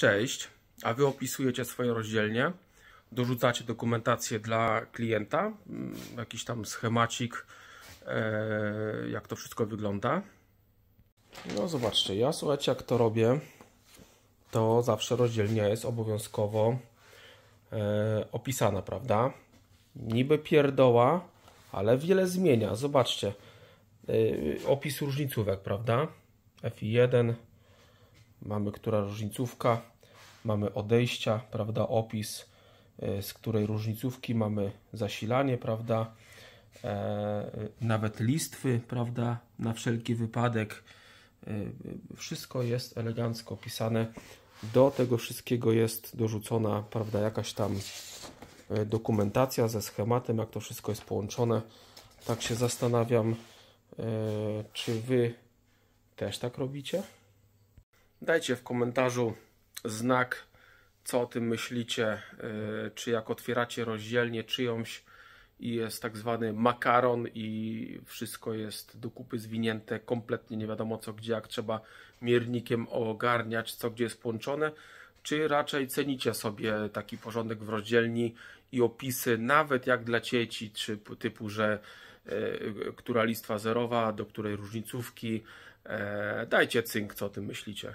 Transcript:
Cześć, a Wy opisujecie swoje rozdzielnie, dorzucacie dokumentację dla klienta, mm, jakiś tam schemacik, e, jak to wszystko wygląda. No zobaczcie, ja słuchajcie jak to robię, to zawsze rozdzielnia jest obowiązkowo e, opisana, prawda? Niby pierdoła, ale wiele zmienia. Zobaczcie, e, opis różnicówek, prawda? F1, mamy która różnicówka, mamy odejścia, prawda, opis, e, z której różnicówki mamy zasilanie, prawda, e, e, nawet listwy, prawda, na wszelki wypadek. Wszystko jest elegancko opisane. Do tego wszystkiego jest dorzucona, prawda, jakaś tam dokumentacja ze schematem, jak to wszystko jest połączone. Tak się zastanawiam, czy Wy też tak robicie? Dajcie w komentarzu znak, co o tym myślicie, e, czy jak otwieracie rozdzielnie czyjąś i jest tak zwany makaron i wszystko jest do kupy zwinięte, kompletnie nie wiadomo co gdzie, jak trzeba miernikiem ogarniać, co gdzie jest połączone, czy raczej cenicie sobie taki porządek w rozdzielni i opisy, nawet jak dla cieci, czy typu, że e, która listwa zerowa, do której różnicówki, e, dajcie cynk, co o tym myślicie.